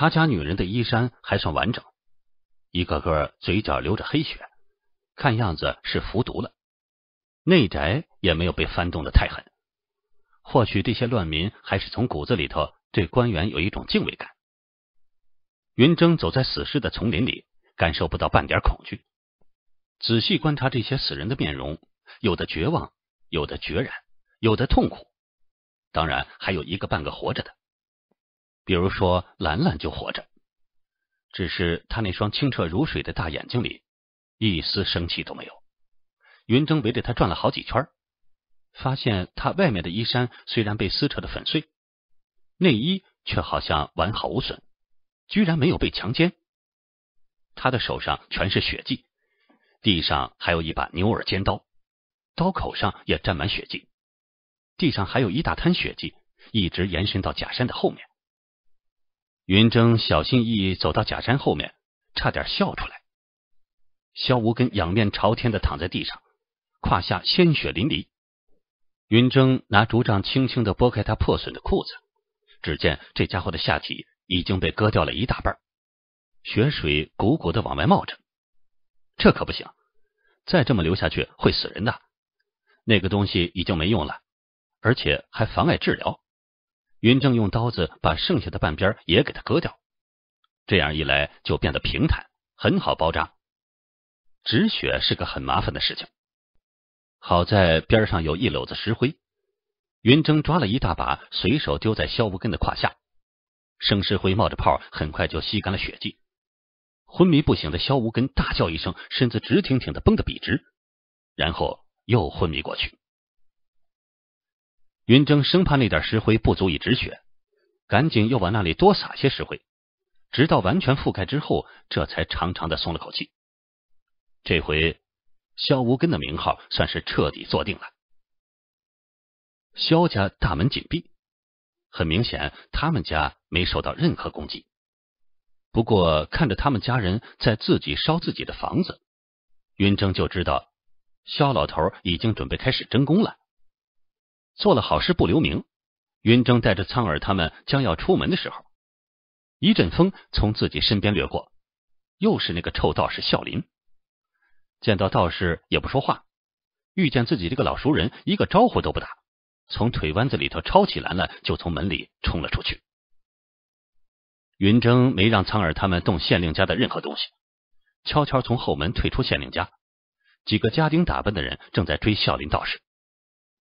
他家女人的衣衫还算完整，一个个嘴角流着黑血，看样子是服毒了。内宅也没有被翻动的太狠，或许这些乱民还是从骨子里头对官员有一种敬畏感。云峥走在死尸的丛林里，感受不到半点恐惧。仔细观察这些死人的面容，有的绝望，有的决然，有的痛苦，当然还有一个半个活着的。比如说，兰兰就活着，只是她那双清澈如水的大眼睛里一丝生气都没有。云筝围着她转了好几圈，发现她外面的衣衫虽然被撕扯的粉碎，内衣却好像完好无损，居然没有被强奸。她的手上全是血迹，地上还有一把牛耳尖刀，刀口上也沾满血迹。地上还有一大滩血迹，一直延伸到假山的后面。云筝小心翼翼走到假山后面，差点笑出来。萧无根仰面朝天的躺在地上，胯下鲜血淋漓。云筝拿竹杖轻轻的拨开他破损的裤子，只见这家伙的下体已经被割掉了一大半，血水鼓鼓的往外冒着。这可不行，再这么流下去会死人的。那个东西已经没用了，而且还妨碍治疗。云正用刀子把剩下的半边也给他割掉，这样一来就变得平坦，很好包扎。止血是个很麻烦的事情，好在边上有一篓子石灰，云峥抓了一大把，随手丢在萧无根的胯下。生石灰冒着泡，很快就吸干了血迹。昏迷不醒的萧无根大叫一声，身子直挺挺的绷得笔直，然后又昏迷过去。云峥生怕那点石灰不足以止血，赶紧又往那里多撒些石灰，直到完全覆盖之后，这才长长的松了口气。这回萧无根的名号算是彻底坐定了。萧家大门紧闭，很明显他们家没受到任何攻击。不过看着他们家人在自己烧自己的房子，云峥就知道萧老头已经准备开始征工了。做了好事不留名，云峥带着苍耳他们将要出门的时候，一阵风从自己身边掠过，又是那个臭道士笑林。见到道士也不说话，遇见自己这个老熟人，一个招呼都不打，从腿弯子里头抄起篮来，就从门里冲了出去。云峥没让苍耳他们动县令家的任何东西，悄悄从后门退出县令家。几个家丁打扮的人正在追孝林道士。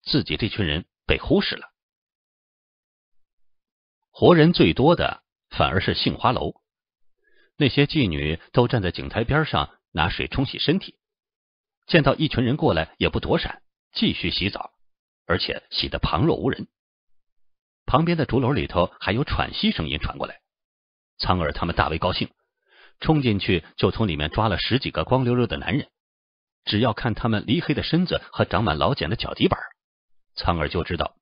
自己这群人被忽视了，活人最多的反而是杏花楼，那些妓女都站在井台边上拿水冲洗身体，见到一群人过来也不躲闪，继续洗澡，而且洗的旁若无人。旁边的竹楼里头还有喘息声音传过来，苍耳他们大为高兴，冲进去就从里面抓了十几个光溜溜的男人，只要看他们黎黑的身子和长满老茧的脚底板。苍耳就知道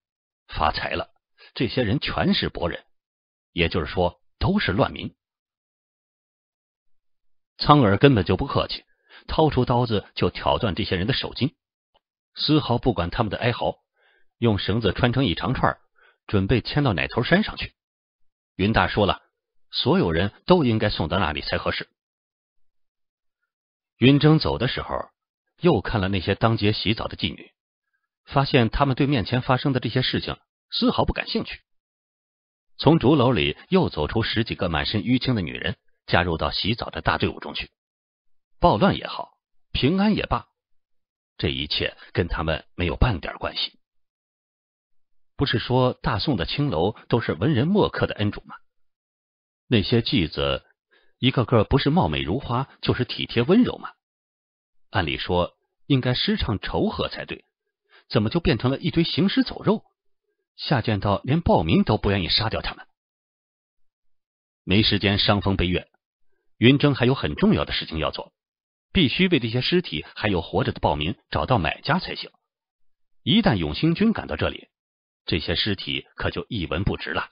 发财了，这些人全是博人，也就是说都是乱民。苍耳根本就不客气，掏出刀子就挑断这些人的手筋，丝毫不管他们的哀嚎，用绳子穿成一长串，准备牵到奶头山上去。云大说了，所有人都应该送到那里才合适。云筝走的时候，又看了那些当街洗澡的妓女。发现他们对面前发生的这些事情丝毫不感兴趣。从竹楼里又走出十几个满身淤青的女人，加入到洗澡的大队伍中去。暴乱也好，平安也罢，这一切跟他们没有半点关系。不是说大宋的青楼都是文人墨客的恩主吗？那些妓子一个个不是貌美如花，就是体贴温柔吗？按理说应该时常仇和才对。怎么就变成了一堆行尸走肉？下贱到连暴民都不愿意杀掉他们。没时间伤风悲怨，云筝还有很重要的事情要做，必须为这些尸体还有活着的暴民找到买家才行。一旦永兴军赶到这里，这些尸体可就一文不值了。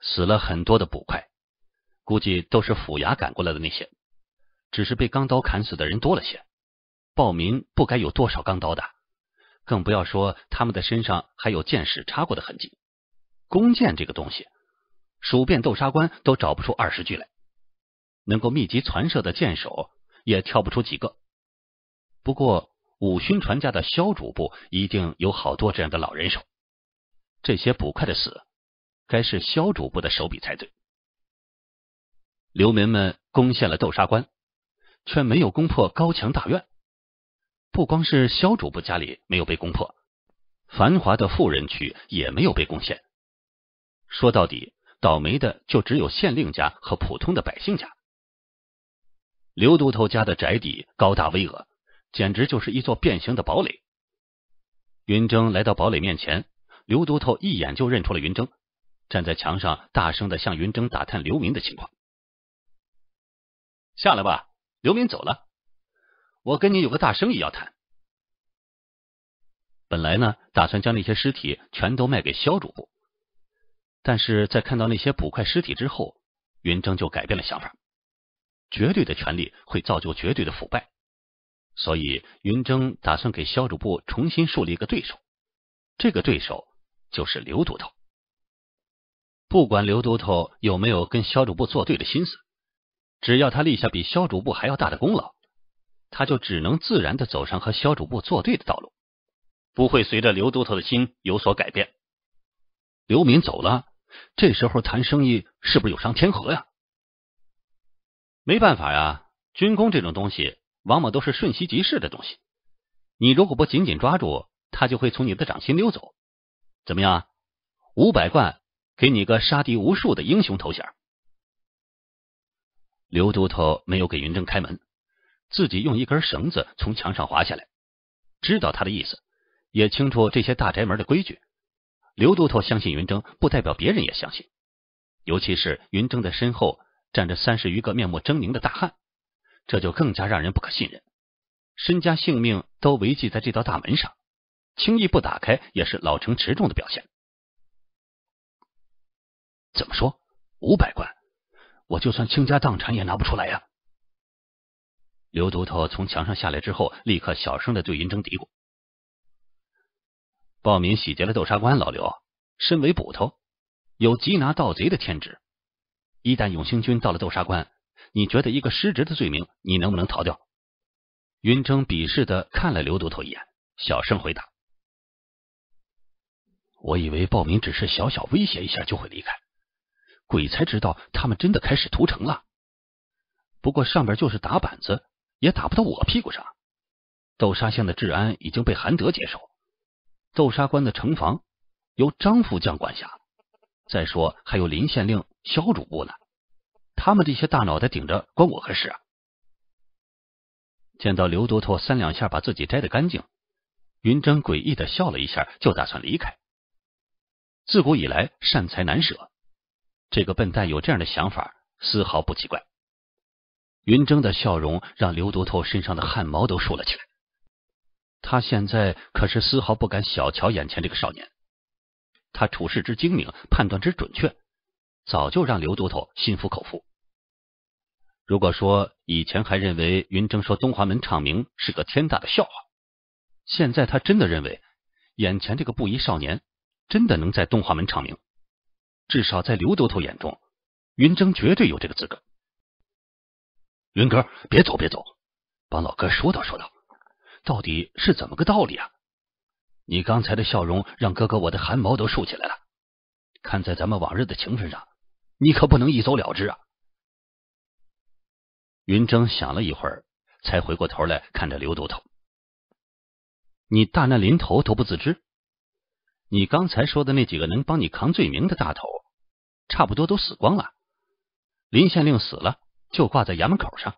死了很多的捕快，估计都是府衙赶过来的那些，只是被钢刀砍死的人多了些。暴民不该有多少钢刀的。更不要说他们的身上还有箭矢插过的痕迹。弓箭这个东西，数遍豆沙关都找不出二十具来，能够密集传射的箭手也挑不出几个。不过五勋传家的萧主簿一定有好多这样的老人手。这些捕快的死，该是萧主簿的手笔才对。流民们攻陷了豆沙关，却没有攻破高墙大院。不光是萧主簿家里没有被攻破，繁华的富人区也没有被攻陷。说到底，倒霉的就只有县令家和普通的百姓家。刘都头家的宅邸高大巍峨，简直就是一座变形的堡垒。云峥来到堡垒面前，刘都头一眼就认出了云峥，站在墙上大声的向云峥打探刘明的情况：“下来吧，刘明走了。”我跟你有个大生意要谈。本来呢，打算将那些尸体全都卖给肖主簿，但是在看到那些捕快尸体之后，云峥就改变了想法。绝对的权力会造就绝对的腐败，所以云峥打算给肖主簿重新树立一个对手。这个对手就是刘督头。不管刘督头有没有跟肖主簿作对的心思，只要他立下比肖主簿还要大的功劳。他就只能自然的走上和萧主簿作对的道路，不会随着刘都头的心有所改变。刘敏走了，这时候谈生意是不是有伤天和呀？没办法呀，军工这种东西，往往都是瞬息即逝的东西，你如果不紧紧抓住，他就会从你的掌心溜走。怎么样？五百贯，给你个杀敌无数的英雄头衔。刘都头没有给云正开门。自己用一根绳子从墙上滑下来，知道他的意思，也清楚这些大宅门的规矩。刘都头相信云峥，不代表别人也相信，尤其是云峥的身后站着三十余个面目狰狞的大汉，这就更加让人不可信任。身家性命都维系在这道大门上，轻易不打开也是老成持重的表现。怎么说？五百贯，我就算倾家荡产也拿不出来呀。刘独头从墙上下来之后，立刻小声的对云峥嘀咕：“报名洗劫了豆沙关，老刘身为捕头，有缉拿盗贼的天职。一旦永兴军到了豆沙关，你觉得一个失职的罪名，你能不能逃掉？”云峥鄙视的看了刘独头一眼，小声回答：“我以为报名只是小小威胁一下就会离开，鬼才知道他们真的开始屠城了。不过上边就是打板子。”也打不到我屁股上。豆沙乡的治安已经被韩德接手，豆沙关的城防由张副将管辖。再说还有林县令、肖主簿呢，他们这些大脑袋顶着，关我何事？啊？见到刘多托三两下把自己摘的干净，云珍诡异的笑了一下，就打算离开。自古以来，善财难舍，这个笨蛋有这样的想法，丝毫不奇怪。云峥的笑容让刘独头身上的汗毛都竖了起来。他现在可是丝毫不敢小瞧眼前这个少年，他处事之精明，判断之准确，早就让刘独头心服口服。如果说以前还认为云峥说东华门唱名是个天大的笑话，现在他真的认为眼前这个布衣少年真的能在东华门唱名，至少在刘都头眼中，云峥绝对有这个资格。云哥，别走，别走，帮老哥说道说道，到底是怎么个道理啊？你刚才的笑容让哥哥我的汗毛都竖起来了。看在咱们往日的情分上，你可不能一走了之啊！云峥想了一会儿，才回过头来看着刘督头：“你大难临头都不自知，你刚才说的那几个能帮你扛罪名的大头，差不多都死光了。林县令死了。”就挂在衙门口上。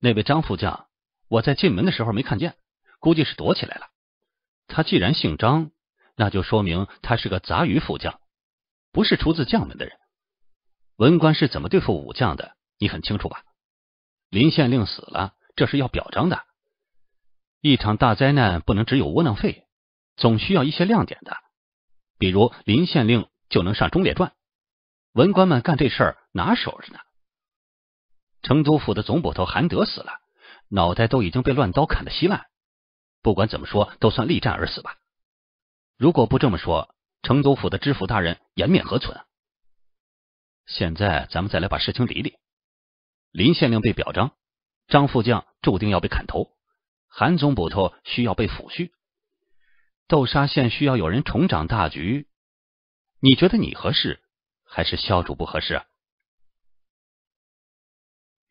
那位张副将，我在进门的时候没看见，估计是躲起来了。他既然姓张，那就说明他是个杂鱼副将，不是出自将门的人。文官是怎么对付武将的？你很清楚吧？林县令死了，这是要表彰的。一场大灾难不能只有窝囊废，总需要一些亮点的。比如林县令就能上《忠烈传》。文官们干这事拿手着呢。成都府的总捕头韩德死了，脑袋都已经被乱刀砍得稀烂。不管怎么说，都算力战而死吧。如果不这么说，成都府的知府大人颜面何存？现在咱们再来把事情理理。林县令被表彰，张副将注定要被砍头，韩总捕头需要被抚恤，豆沙县需要有人重掌大局。你觉得你合适，还是萧主不合适？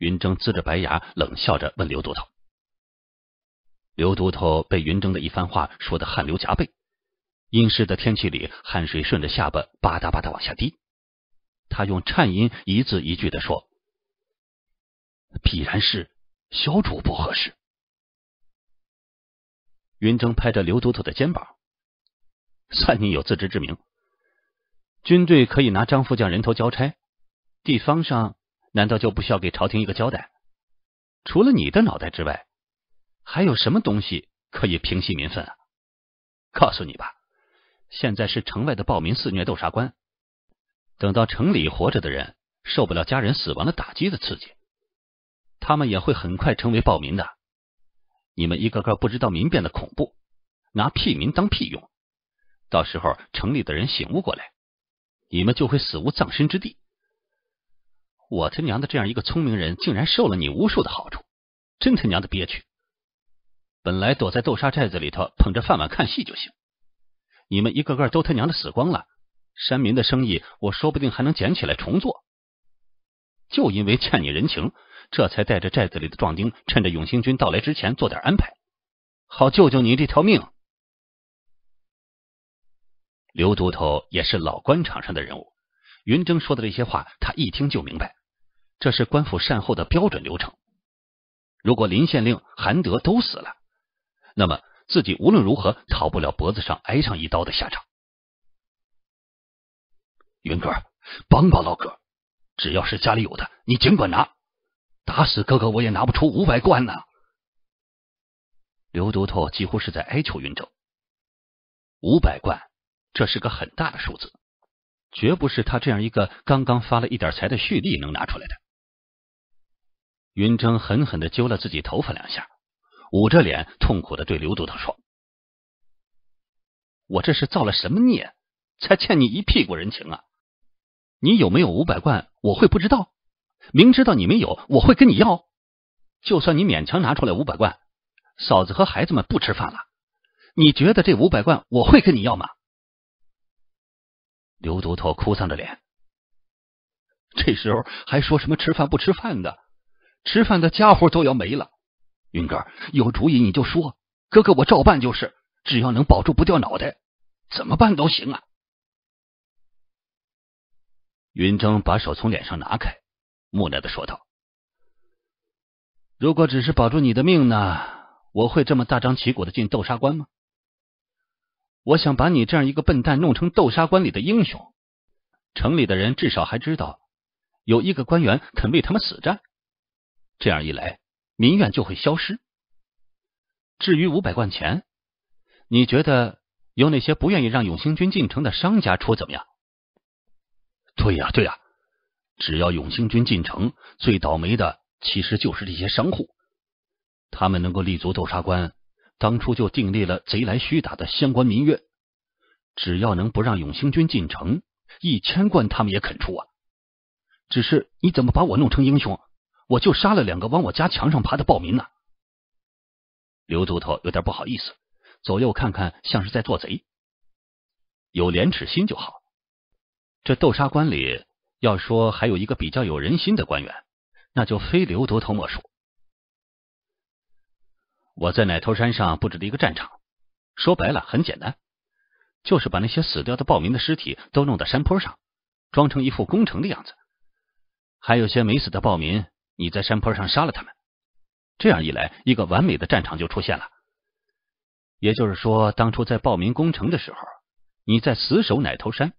云峥呲着白牙，冷笑着问刘都头：“刘都头，被云峥的一番话说得汗流浃背。阴湿的天气里，汗水顺着下巴吧嗒吧嗒往下滴。他用颤音，一字一句的说：‘必然是小主不合适。’”云峥拍着刘都头的肩膀：“算你有自知之明。军队可以拿张副将人头交差，地方上……”难道就不需要给朝廷一个交代？除了你的脑袋之外，还有什么东西可以平息民愤啊？告诉你吧，现在是城外的暴民肆虐斗杀官，等到城里活着的人受不了家人死亡的打击的刺激，他们也会很快成为暴民的。你们一个个不知道民变的恐怖，拿屁民当屁用，到时候城里的人醒悟过来，你们就会死无葬身之地。我他娘的这样一个聪明人，竟然受了你无数的好处，真他娘的憋屈！本来躲在豆沙寨子里头捧着饭碗看戏就行，你们一个个都他娘的死光了，山民的生意我说不定还能捡起来重做。就因为欠你人情，这才带着寨子里的壮丁，趁着永兴军到来之前做点安排，好救救你这条命。刘都头也是老官场上的人物，云峥说的这些话，他一听就明白。这是官府善后的标准流程。如果林县令韩德都死了，那么自己无论如何逃不了脖子上挨上一刀的下场。云哥，帮帮老哥！只要是家里有的，你尽管拿。打死哥哥我也拿不出五百贯呢。刘独头几乎是在哀求云正。五百贯，这是个很大的数字，绝不是他这样一个刚刚发了一点财的蓄力能拿出来的。云峥狠狠的揪了自己头发两下，捂着脸痛苦的对刘独头说：“我这是造了什么孽，才欠你一屁股人情啊？你有没有五百贯？我会不知道？明知道你没有，我会跟你要？就算你勉强拿出来五百贯，嫂子和孩子们不吃饭了，你觉得这五百贯我会跟你要吗？”刘独头哭丧着脸，这时候还说什么吃饭不吃饭的？吃饭的家伙都要没了，云哥有主意你就说，哥哥我照办就是，只要能保住不掉脑袋，怎么办都行啊。云峥把手从脸上拿开，木讷的说道：“如果只是保住你的命呢？我会这么大张旗鼓的进豆沙关吗？我想把你这样一个笨蛋弄成豆沙关里的英雄，城里的人至少还知道有一个官员肯为他们死战。”这样一来，民怨就会消失。至于五百贯钱，你觉得由那些不愿意让永兴军进城的商家出怎么样？对呀对呀，只要永兴军进城，最倒霉的其实就是这些商户。他们能够立足豆沙关，当初就订立了“贼来虚打”的相关民约。只要能不让永兴军进城，一千贯他们也肯出啊。只是你怎么把我弄成英雄？我就杀了两个往我家墙上爬的暴民呢。刘都头有点不好意思，左右看看，像是在做贼。有廉耻心就好。这豆沙关里要说还有一个比较有人心的官员，那就非刘都头莫属。我在奶头山上布置了一个战场，说白了很简单，就是把那些死掉的暴民的尸体都弄到山坡上，装成一副攻城的样子，还有些没死的暴民。你在山坡上杀了他们，这样一来，一个完美的战场就出现了。也就是说，当初在报名攻城的时候，你在死守奶头山，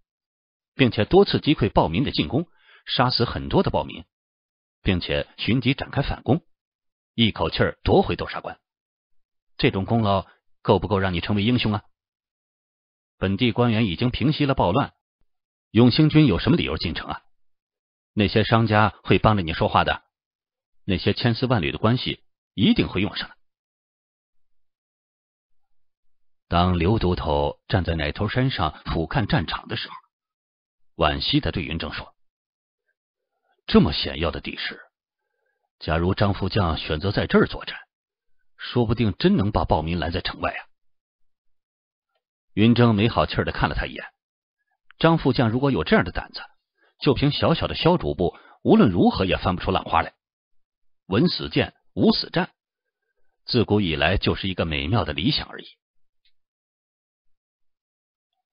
并且多次击溃暴民的进攻，杀死很多的暴民，并且寻敌展开反攻，一口气夺回豆沙关。这种功劳够不够让你成为英雄啊？本地官员已经平息了暴乱，永兴军有什么理由进城啊？那些商家会帮着你说话的。那些千丝万缕的关系一定会用上。的。当刘都头站在奶头山上俯瞰战场的时候，惋惜的对云正说：“这么险要的地势，假如张副将选择在这儿作战，说不定真能把暴民拦在城外啊！”云峥没好气的看了他一眼：“张副将如果有这样的胆子，就凭小小的萧主簿，无论如何也翻不出浪花来。”闻死谏，无死战，自古以来就是一个美妙的理想而已。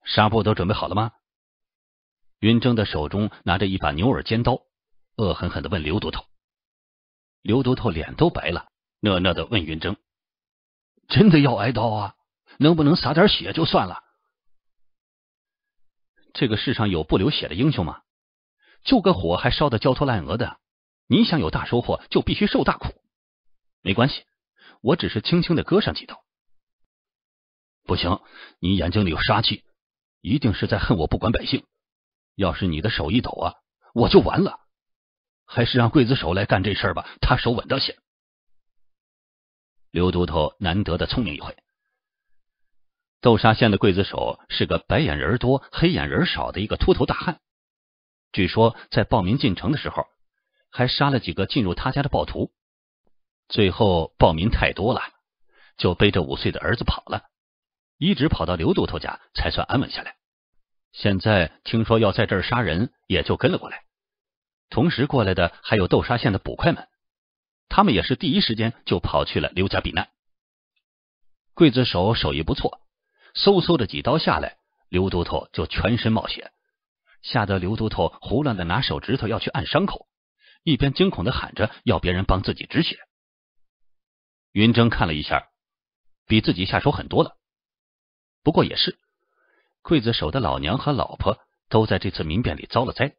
纱布都准备好了吗？云峥的手中拿着一把牛耳尖刀，恶狠狠的问刘多头。刘多头脸都白了，讷讷的问云峥：“真的要挨刀啊？能不能洒点血就算了？这个世上有不流血的英雄吗？救个火还烧得焦头烂额的。”你想有大收获，就必须受大苦。没关系，我只是轻轻的割上几刀。不行，你眼睛里有杀气，一定是在恨我不管百姓。要是你的手一抖啊，我就完了。还是让刽子手来干这事吧，他手稳当些。刘都头难得的聪明一回。豆沙县的刽子手是个白眼人多、黑眼人少的一个秃头大汉，据说在报名进城的时候。还杀了几个进入他家的暴徒，最后暴民太多了，就背着五岁的儿子跑了，一直跑到刘都头家才算安稳下来。现在听说要在这儿杀人，也就跟了过来。同时过来的还有豆沙县的捕快们，他们也是第一时间就跑去了刘家避难。刽子手手艺不错，嗖嗖的几刀下来，刘都头就全身冒血，吓得刘都头胡乱的拿手指头要去按伤口。一边惊恐的喊着要别人帮自己止血，云筝看了一下，比自己下手狠多了。不过也是，刽子手的老娘和老婆都在这次民变里遭了灾，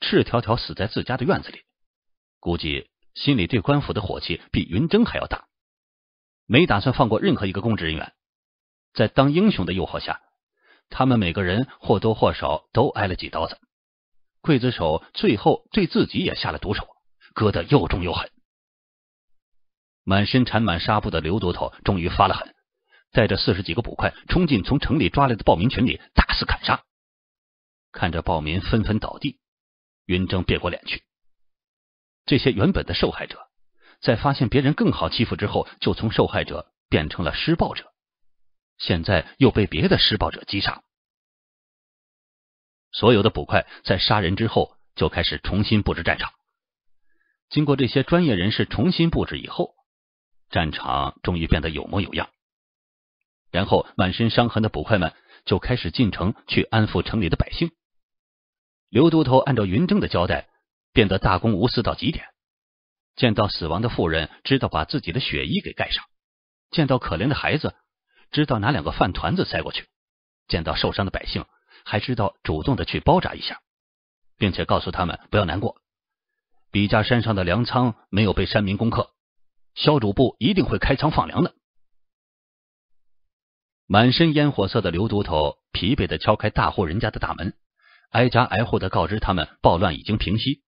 赤条条死在自家的院子里，估计心里对官府的火气比云筝还要大，没打算放过任何一个公职人员。在当英雄的诱惑下，他们每个人或多或少都挨了几刀子。刽子手最后对自己也下了毒手，割得又重又狠。满身缠满纱布的刘都头终于发了狠，带着四十几个捕快冲进从城里抓来的暴民群里大肆砍杀。看着暴民纷纷倒地，云筝别过脸去。这些原本的受害者，在发现别人更好欺负之后，就从受害者变成了施暴者，现在又被别的施暴者击杀。所有的捕快在杀人之后就开始重新布置战场。经过这些专业人士重新布置以后，战场终于变得有模有样。然后满身伤痕的捕快们就开始进城去安抚城里的百姓。刘都头按照云峥的交代，变得大公无私到极点。见到死亡的妇人，知道把自己的血衣给盖上；见到可怜的孩子，知道拿两个饭团子塞过去；见到受伤的百姓，还知道主动的去包扎一下，并且告诉他们不要难过。笔架山上的粮仓没有被山民攻克，萧主簿一定会开仓放粮的。满身烟火色的刘都头疲惫的敲开大户人家的大门，挨家挨户的告知他们暴乱已经平息，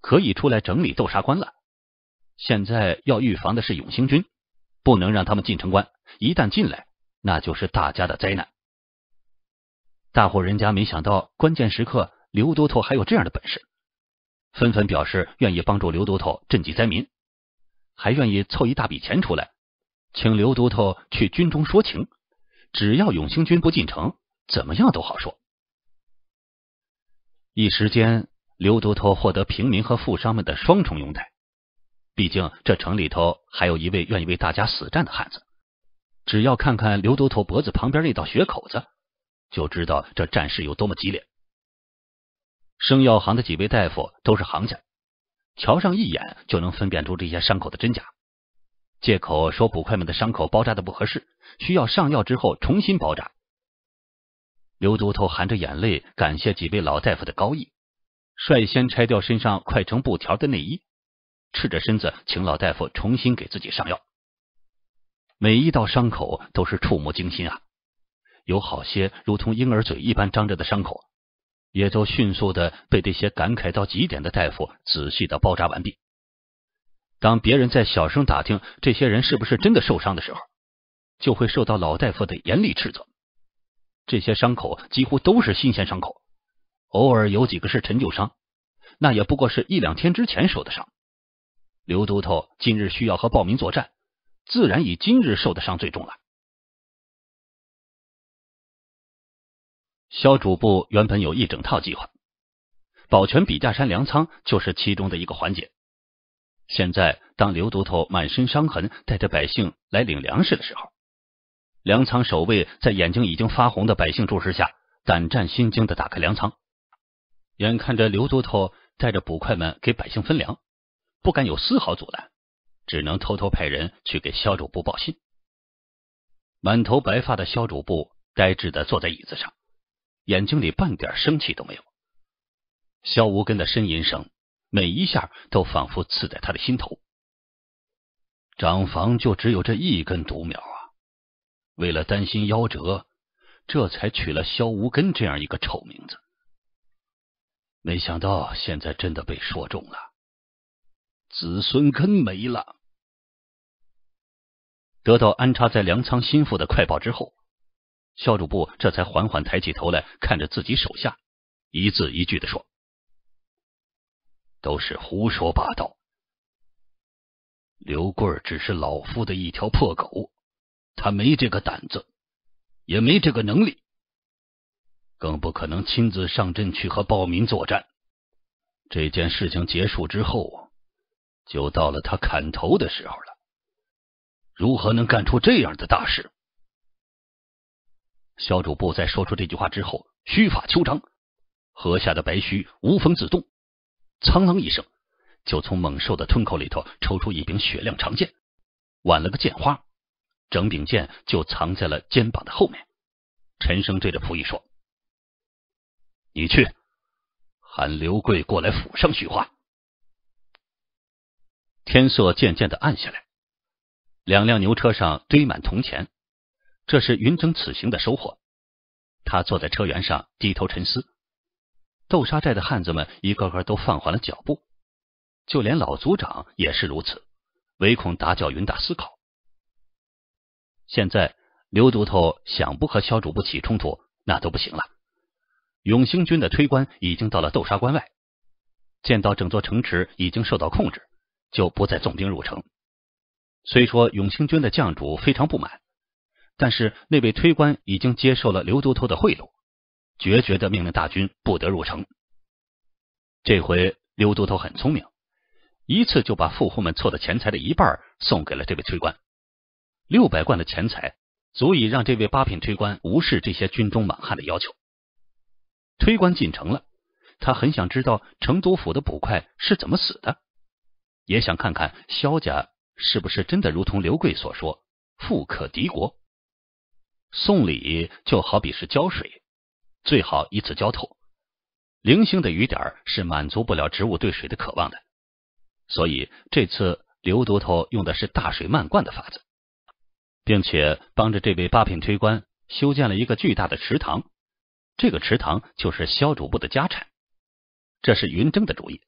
可以出来整理豆沙关了。现在要预防的是永兴军，不能让他们进城关，一旦进来，那就是大家的灾难。大户人家没想到关键时刻刘都头还有这样的本事，纷纷表示愿意帮助刘都头赈济灾民，还愿意凑一大笔钱出来，请刘都头去军中说情，只要永兴军不进城，怎么样都好说。一时间，刘都头获得平民和富商们的双重拥戴。毕竟这城里头还有一位愿意为大家死战的汉子，只要看看刘都头脖子旁边那道血口子。就知道这战事有多么激烈。生药行的几位大夫都是行家，瞧上一眼就能分辨出这些伤口的真假。借口说捕快们的伤口包扎的不合适，需要上药之后重新包扎。刘独头含着眼泪感谢几位老大夫的高义，率先拆掉身上快成布条的内衣，赤着身子请老大夫重新给自己上药。每一道伤口都是触目惊心啊！有好些如同婴儿嘴一般张着的伤口，也都迅速的被这些感慨到极点的大夫仔细的包扎完毕。当别人在小声打听这些人是不是真的受伤的时候，就会受到老大夫的严厉斥责。这些伤口几乎都是新鲜伤口，偶尔有几个是陈旧伤，那也不过是一两天之前受的伤。刘都头今日需要和暴民作战，自然以今日受的伤最重了。萧主簿原本有一整套计划，保全笔架山粮仓就是其中的一个环节。现在，当刘督头满身伤痕带着百姓来领粮食的时候，粮仓守卫在眼睛已经发红的百姓注视下，胆战心惊的打开粮仓。眼看着刘督头带着捕快们给百姓分粮，不敢有丝毫阻拦，只能偷偷派人去给萧主簿报信。满头白发的萧主簿呆滞的坐在椅子上。眼睛里半点生气都没有。萧无根的呻吟声，每一下都仿佛刺在他的心头。长房就只有这一根独苗啊！为了担心夭折，这才取了萧无根这样一个丑名字。没想到现在真的被说中了，子孙根没了。得到安插在粮仓心腹的快报之后。肖主簿这才缓缓抬起头来，看着自己手下，一字一句的说：“都是胡说八道。刘贵只是老夫的一条破狗，他没这个胆子，也没这个能力，更不可能亲自上阵去和暴民作战。这件事情结束之后，就到了他砍头的时候了。如何能干出这样的大事？”萧主簿在说出这句话之后，须发秋张，颌下的白须无风自动。苍啷一声，就从猛兽的吞口里头抽出一柄雪亮长剑，挽了个剑花，整柄剑就藏在了肩膀的后面。陈生对着仆役说：“你去喊刘贵过来府上叙话。”天色渐渐的暗下来，两辆牛车上堆满铜钱。这是云征此行的收获。他坐在车辕上，低头沉思。豆沙寨的汉子们一个个都放缓了脚步，就连老族长也是如此，唯恐打搅云大思考。现在刘都头想不和萧主不起冲突，那都不行了。永兴军的推官已经到了豆沙关外，见到整座城池已经受到控制，就不再纵兵入城。虽说永兴军的将主非常不满。但是那位推官已经接受了刘都头的贿赂，决绝的命令大军不得入城。这回刘都头很聪明，一次就把富户们凑的钱财的一半送给了这位推官。六百贯的钱财，足以让这位八品推官无视这些军中满汉的要求。推官进城了，他很想知道成都府的捕快是怎么死的，也想看看萧家是不是真的如同刘贵所说，富可敌国。送礼就好比是浇水，最好一次浇透。零星的雨点是满足不了植物对水的渴望的。所以这次刘都头用的是大水漫灌的法子，并且帮着这位八品推官修建了一个巨大的池塘。这个池塘就是萧主簿的家产。这是云峥的主意。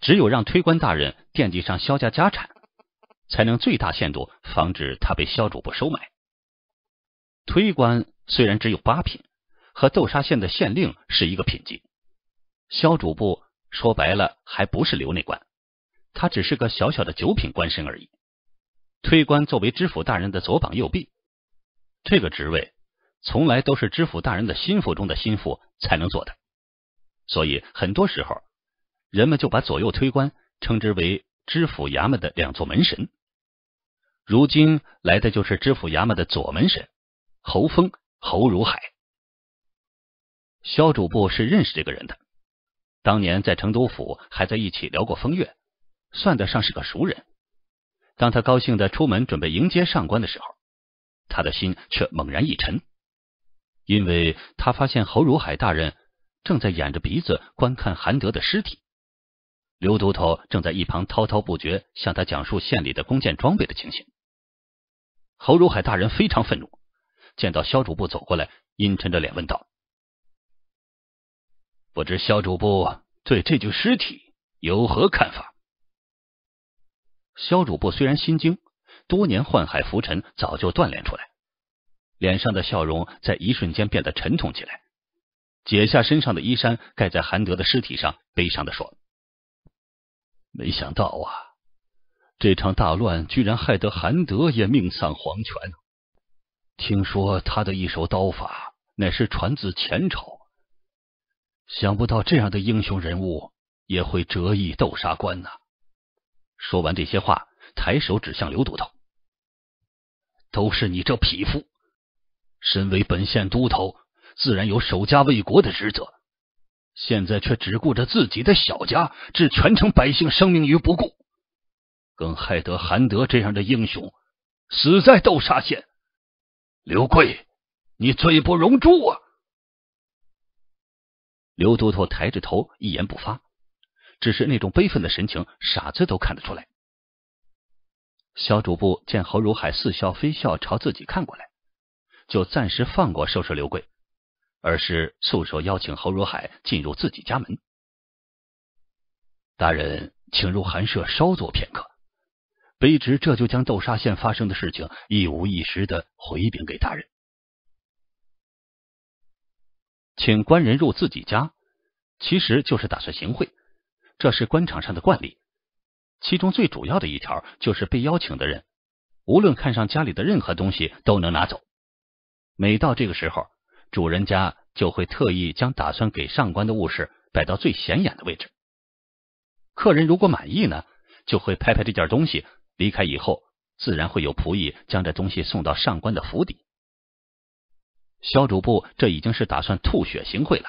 只有让推官大人惦记上萧家家产，才能最大限度防止他被萧主簿收买。推官虽然只有八品，和豆沙县的县令是一个品级。萧主簿说白了还不是留内官，他只是个小小的九品官身而已。推官作为知府大人的左膀右臂，这个职位从来都是知府大人的心腹中的心腹才能做的，所以很多时候人们就把左右推官称之为知府衙门的两座门神。如今来的就是知府衙门的左门神。侯峰、侯如海、肖主簿是认识这个人的，当年在成都府还在一起聊过风月，算得上是个熟人。当他高兴的出门准备迎接上官的时候，他的心却猛然一沉，因为他发现侯如海大人正在掩着鼻子观看韩德的尸体，刘都头正在一旁滔滔不绝向他讲述县里的弓箭装备的情形。侯如海大人非常愤怒。见到萧主簿走过来，阴沉着脸问道：“不知萧主簿对这具尸体有何看法？”萧主簿虽然心惊，多年宦海浮沉早就锻炼出来，脸上的笑容在一瞬间变得沉痛起来，解下身上的衣衫盖在韩德的尸体上，悲伤的说：“没想到啊，这场大乱居然害得韩德也命丧黄泉。”听说他的一手刀法乃是传自前朝，想不到这样的英雄人物也会折翼斗杀关呐！说完这些话，抬手指向刘都头：“都是你这匹夫！身为本县都头，自然有守家卫国的职责，现在却只顾着自己的小家，置全城百姓生命于不顾，更害得韩德这样的英雄死在斗杀县。”刘贵，你罪不容诛啊！刘都头抬着头，一言不发，只是那种悲愤的神情，傻子都看得出来。萧主簿见侯如海似笑非笑朝自己看过来，就暂时放过收拾刘贵，而是素手邀请侯如海进入自己家门。大人，请入寒舍稍坐片刻。卑职这就将豆沙县发生的事情一五一十的回禀给大人，请官人入自己家，其实就是打算行贿，这是官场上的惯例。其中最主要的一条就是被邀请的人，无论看上家里的任何东西都能拿走。每到这个时候，主人家就会特意将打算给上官的物事摆到最显眼的位置。客人如果满意呢，就会拍拍这件东西。离开以后，自然会有仆役将这东西送到上官的府邸。萧主簿这已经是打算吐血行贿了，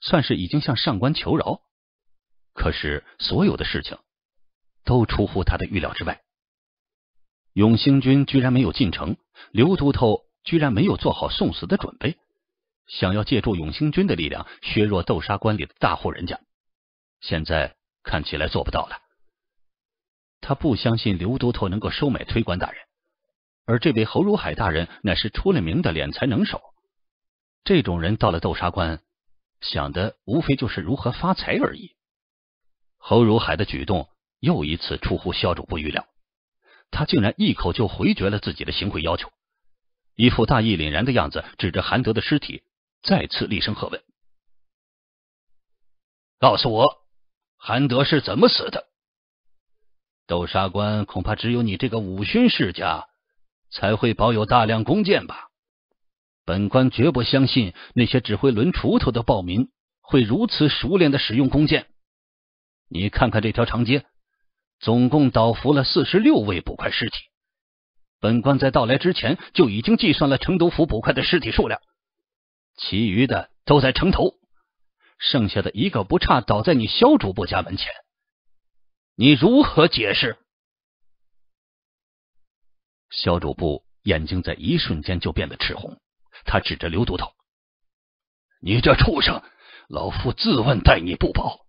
算是已经向上官求饶。可是所有的事情都出乎他的预料之外，永兴军居然没有进城，刘都头居然没有做好送死的准备，想要借助永兴军的力量削弱豆沙关里的大户人家，现在看起来做不到了。他不相信刘都头能够收买推官大人，而这位侯如海大人乃是出了名的敛财能手。这种人到了豆沙关，想的无非就是如何发财而已。侯如海的举动又一次出乎萧主簿预料，他竟然一口就回绝了自己的行贿要求，一副大义凛然的样子，指着韩德的尸体，再次厉声喝问：“告诉我，韩德是怎么死的？”斗杀官恐怕只有你这个武勋世家才会保有大量弓箭吧？本官绝不相信那些只会抡锄头的暴民会如此熟练的使用弓箭。你看看这条长街，总共倒伏了四十六位捕快尸体。本官在到来之前就已经计算了成都府捕快的尸体数量，其余的都在城头，剩下的一个不差倒在你萧主簿家门前。你如何解释？肖主簿眼睛在一瞬间就变得赤红，他指着刘独头：“你这畜生，老夫自问待你不薄，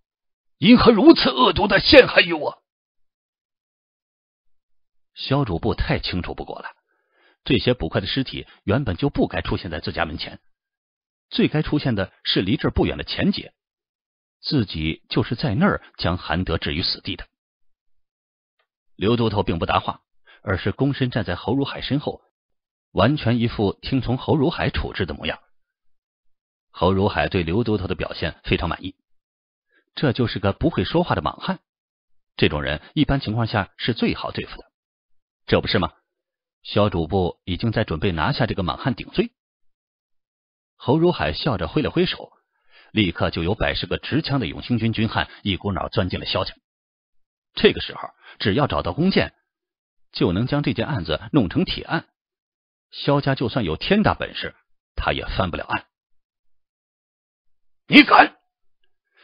因何如此恶毒的陷害于我？”肖主簿太清楚不过了，这些捕快的尸体原本就不该出现在自家门前，最该出现的是离这儿不远的钱街，自己就是在那儿将韩德置于死地的。刘都头并不答话，而是躬身站在侯如海身后，完全一副听从侯如海处置的模样。侯如海对刘都头的表现非常满意，这就是个不会说话的莽汉，这种人一般情况下是最好对付的，这不是吗？肖主簿已经在准备拿下这个莽汉顶罪。侯如海笑着挥了挥手，立刻就有百十个持枪的永兴军军汉一股脑钻进了萧家。这个时候，只要找到弓箭，就能将这件案子弄成铁案。萧家就算有天大本事，他也翻不了案。你敢？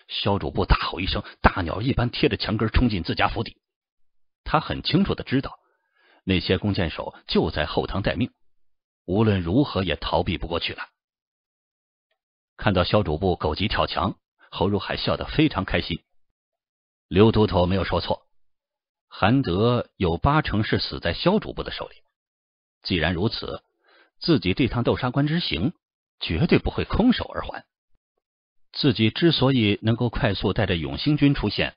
萧主簿大吼一声，大鸟一般贴着墙根冲进自家府邸。他很清楚的知道，那些弓箭手就在后堂待命，无论如何也逃避不过去了。看到萧主簿狗急跳墙，侯如海笑得非常开心。刘都头没有说错，韩德有八成是死在萧主簿的手里。既然如此，自己这趟豆沙关之行绝对不会空手而还。自己之所以能够快速带着永兴军出现，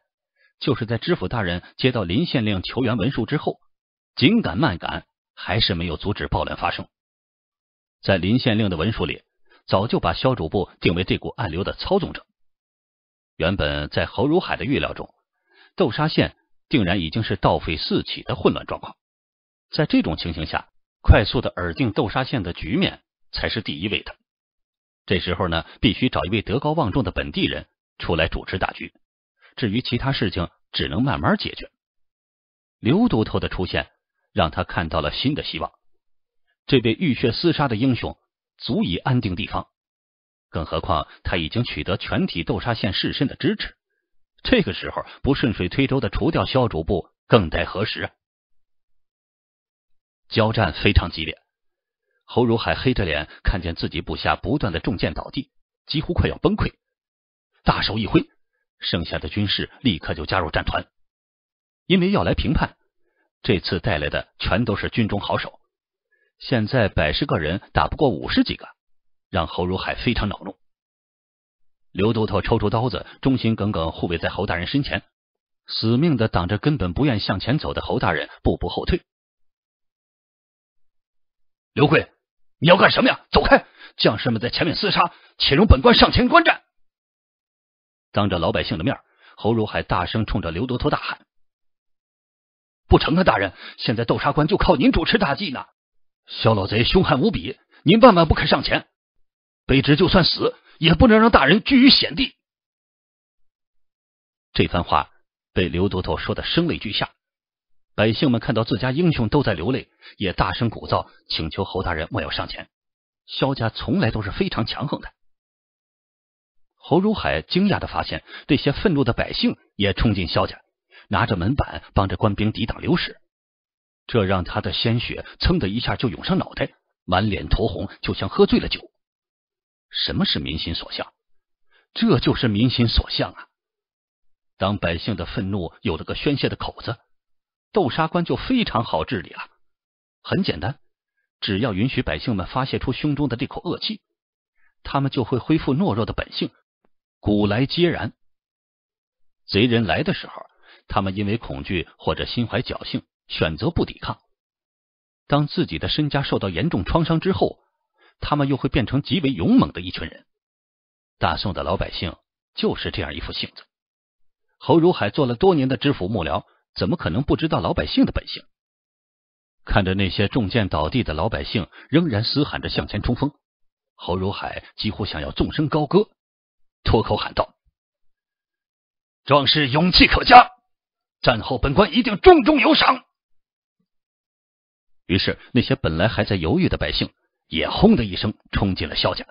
就是在知府大人接到林县令求援文书之后，紧赶慢赶，还是没有阻止暴乱发生。在林县令的文书里，早就把萧主簿定为这股暗流的操纵者。原本在侯如海的预料中。豆沙县定然已经是盗匪四起的混乱状况，在这种情形下，快速的耳定豆沙县的局面才是第一位的。这时候呢，必须找一位德高望重的本地人出来主持大局，至于其他事情，只能慢慢解决。刘都头的出现让他看到了新的希望，这位浴血厮杀的英雄足以安定地方，更何况他已经取得全体豆沙县士绅的支持。这个时候不顺水推舟的除掉萧主簿，更待何时？交战非常激烈，侯如海黑着脸，看见自己部下不断的中箭倒地，几乎快要崩溃。大手一挥，剩下的军士立刻就加入战团。因为要来评判，这次带来的全都是军中好手。现在百十个人打不过五十几个，让侯如海非常恼怒。刘都头抽出刀子，忠心耿耿护卫在侯大人身前，死命的挡着根本不愿向前走的侯大人，步步后退。刘贵，你要干什么呀？走开！将士们在前面厮杀，且容本官上前观战。当着老百姓的面，侯如海大声冲着刘都头大喊：“不成啊，大人！现在斗杀官就靠您主持大计呢。小老贼凶悍无比，您万万不可上前。卑职就算死。”也不能让大人居于险地。这番话被刘都头说的声泪俱下，百姓们看到自家英雄都在流泪，也大声鼓噪，请求侯大人莫要上前。萧家从来都是非常强横的。侯如海惊讶的发现，这些愤怒的百姓也冲进萧家，拿着门板帮着官兵抵挡刘矢，这让他的鲜血蹭的一下就涌上脑袋，满脸驼红，就像喝醉了酒。什么是民心所向？这就是民心所向啊！当百姓的愤怒有了个宣泄的口子，斗杀官就非常好治理了。很简单，只要允许百姓们发泄出胸中的这口恶气，他们就会恢复懦弱的本性。古来皆然，贼人来的时候，他们因为恐惧或者心怀侥幸，选择不抵抗；当自己的身家受到严重创伤之后，他们又会变成极为勇猛的一群人。大宋的老百姓就是这样一副性子。侯如海做了多年的知府幕僚，怎么可能不知道老百姓的本性？看着那些中箭倒地的老百姓仍然嘶喊着向前冲锋，侯如海几乎想要纵身高歌，脱口喊道：“壮士勇气可嘉，战后本官一定重重有赏。”于是那些本来还在犹豫的百姓。也轰的一声冲进了萧家，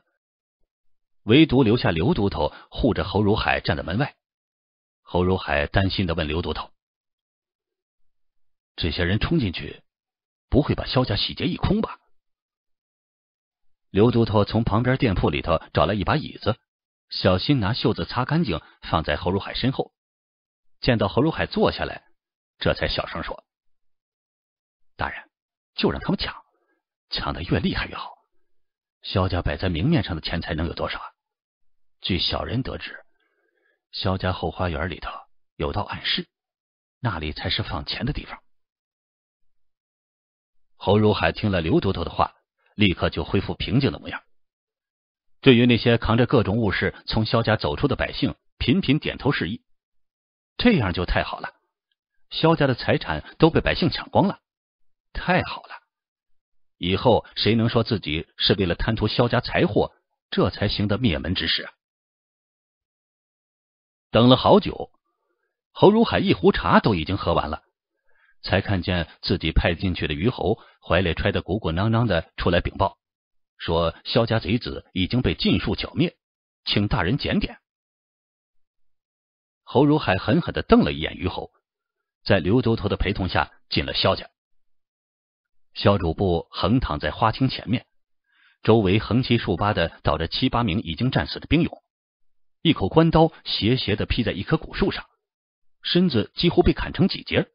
唯独留下刘都头护着侯如海站在门外。侯如海担心的问刘都头：“这些人冲进去，不会把萧家洗劫一空吧？”刘都头从旁边店铺里头找来一把椅子，小心拿袖子擦干净，放在侯如海身后。见到侯如海坐下来，这才小声说：“大人，就让他们抢。”抢的越厉害越好。萧家摆在明面上的钱财能有多少？据小人得知，萧家后花园里头有道暗室，那里才是放钱的地方。侯如海听了刘多多的话，立刻就恢复平静的模样，对于那些扛着各种物事从萧家走出的百姓，频频点头示意。这样就太好了，萧家的财产都被百姓抢光了，太好了。以后谁能说自己是为了贪图萧家财货，这才行的灭门之事？等了好久，侯如海一壶茶都已经喝完了，才看见自己派进去的虞侯怀里揣的鼓鼓囊囊的出来禀报，说萧家贼子已经被尽数剿灭，请大人检点。侯如海狠狠的瞪了一眼于侯，在刘头头的陪同下进了萧家。萧主簿横躺在花厅前面，周围横七竖八的倒着七八名已经战死的兵勇，一口关刀斜斜的劈在一棵古树上，身子几乎被砍成几截，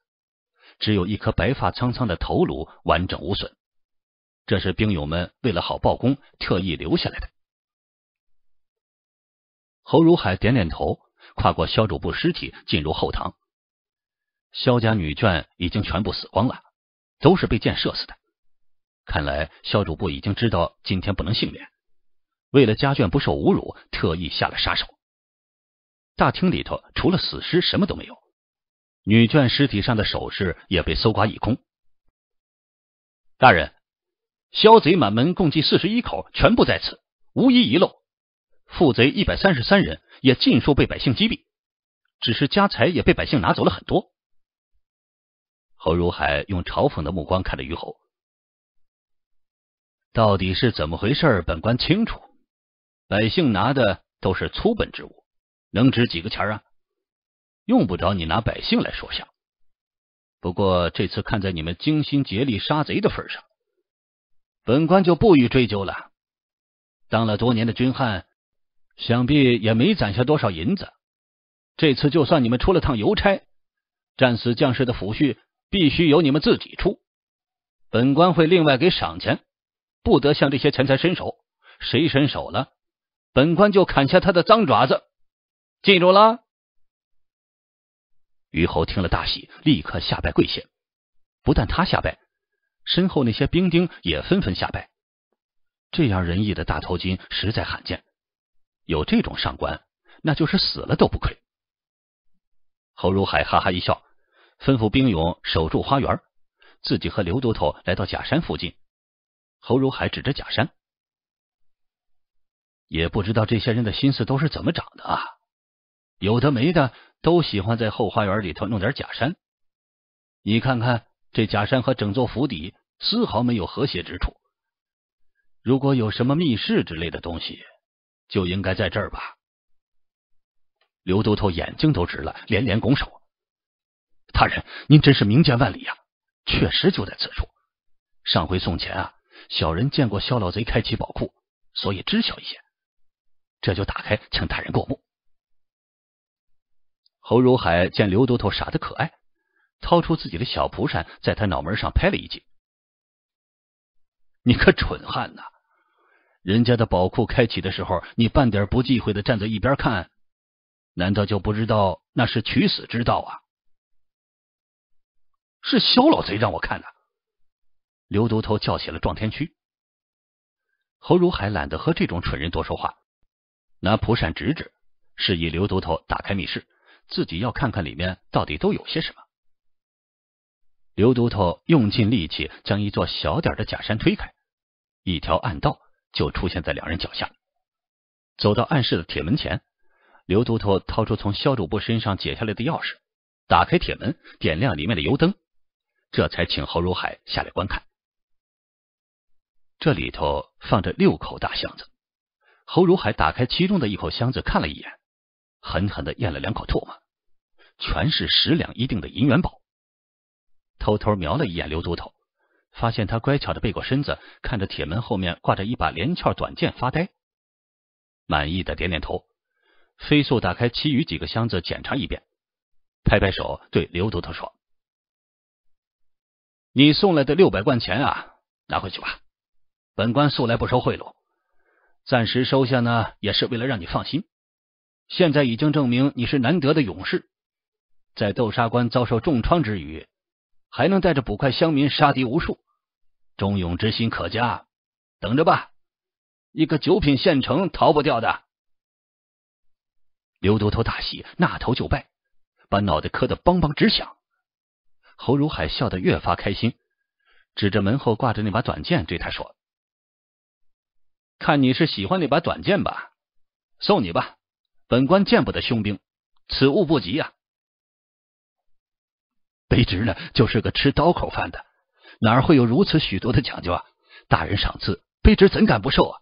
只有一颗白发苍苍的头颅完整无损，这是兵俑们为了好报功特意留下来的。侯如海点点头，跨过萧主簿尸体进入后堂，萧家女眷已经全部死光了。都是被箭射死的。看来肖主簿已经知道今天不能幸免，为了家眷不受侮辱，特意下了杀手。大厅里头除了死尸什么都没有，女眷尸体上的首饰也被搜刮一空。大人，肖贼满门共计四十一口，全部在此，无一遗漏。富贼一百三十三人，也尽数被百姓击毙，只是家财也被百姓拿走了很多。侯如海用嘲讽的目光看着于侯，到底是怎么回事？本官清楚，百姓拿的都是粗本之物，能值几个钱啊？用不着你拿百姓来说笑。不过这次看在你们精心竭力杀贼的份上，本官就不予追究了。当了多年的军汉，想必也没攒下多少银子。这次就算你们出了趟邮差，战死将士的抚恤。必须由你们自己出，本官会另外给赏钱，不得向这些钱财伸手。谁伸手了，本官就砍下他的脏爪子。记住了？于侯听了大喜，立刻下拜跪谢。不但他下拜，身后那些兵丁也纷纷下拜。这样仁义的大头巾实在罕见，有这种上官，那就是死了都不亏。侯如海哈哈一笑。吩咐兵勇守住花园，自己和刘都头来到假山附近。侯如海指着假山，也不知道这些人的心思都是怎么长的啊！有的没的，都喜欢在后花园里头弄点假山。你看看这假山和整座府邸丝毫没有和谐之处。如果有什么密室之类的东西，就应该在这儿吧。刘都头眼睛都直了，连连拱手。大人，您真是名见万里呀！确实就在此处。上回送钱啊，小人见过肖老贼开启宝库，所以知晓一些。这就打开，请大人过目。侯如海见刘都头傻的可爱，掏出自己的小蒲扇，在他脑门上拍了一记：“你个蠢汉呐！人家的宝库开启的时候，你半点不忌讳的站在一边看，难道就不知道那是取死之道啊？”是肖老贼让我看的。刘都头叫起了撞天区。侯如海懒得和这种蠢人多说话，拿蒲扇指指，示意刘都头打开密室，自己要看看里面到底都有些什么。刘都头用尽力气将一座小点的假山推开，一条暗道就出现在两人脚下。走到暗室的铁门前，刘都头掏出从肖主簿身上解下来的钥匙，打开铁门，点亮里面的油灯。这才请侯如海下来观看，这里头放着六口大箱子。侯如海打开其中的一口箱子看了一眼，狠狠的咽了两口唾沫，全是十两一锭的银元宝。偷偷瞄了一眼刘都头，发现他乖巧的背过身子，看着铁门后面挂着一把连翘短剑发呆。满意的点点头，飞速打开其余几个箱子检查一遍，拍拍手对刘都头说。你送来的六百贯钱啊，拿回去吧。本官素来不收贿赂，暂时收下呢，也是为了让你放心。现在已经证明你是难得的勇士，在豆沙关遭受重创之余，还能带着捕快乡民杀敌无数，忠勇之心可嘉。等着吧，一个九品县城逃不掉的。刘都头大喜，那头就拜，把脑袋磕得梆梆直响。侯如海笑得越发开心，指着门后挂着那把短剑对他说：“看你是喜欢那把短剑吧，送你吧。本官见不得凶兵，此物不急呀。卑职呢，就是个吃刀口饭的，哪儿会有如此许多的讲究啊？大人赏赐，卑职怎敢不受啊？”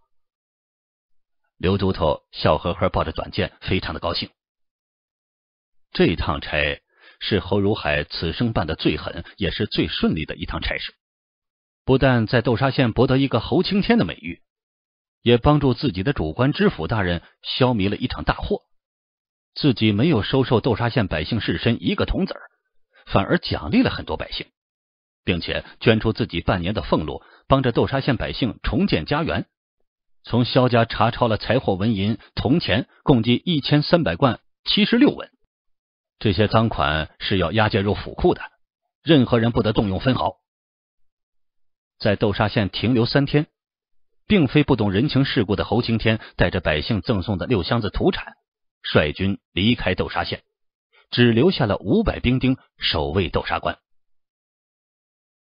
刘都头笑呵呵抱着短剑，非常的高兴。这趟差。是侯如海此生办的最狠，也是最顺利的一趟差事。不但在豆沙县博得一个侯青天的美誉，也帮助自己的主官知府大人消弭了一场大祸。自己没有收受豆沙县百姓士绅一个铜子儿，反而奖励了很多百姓，并且捐出自己半年的俸禄，帮着豆沙县百姓重建家园。从萧家查抄了财货文银、铜钱，共计一千三百贯七十六文。这些赃款是要押解入府库的，任何人不得动用分毫。在豆沙县停留三天，并非不懂人情世故的侯青天带着百姓赠送的六箱子土产，率军离开豆沙县，只留下了五百兵丁守卫豆沙关。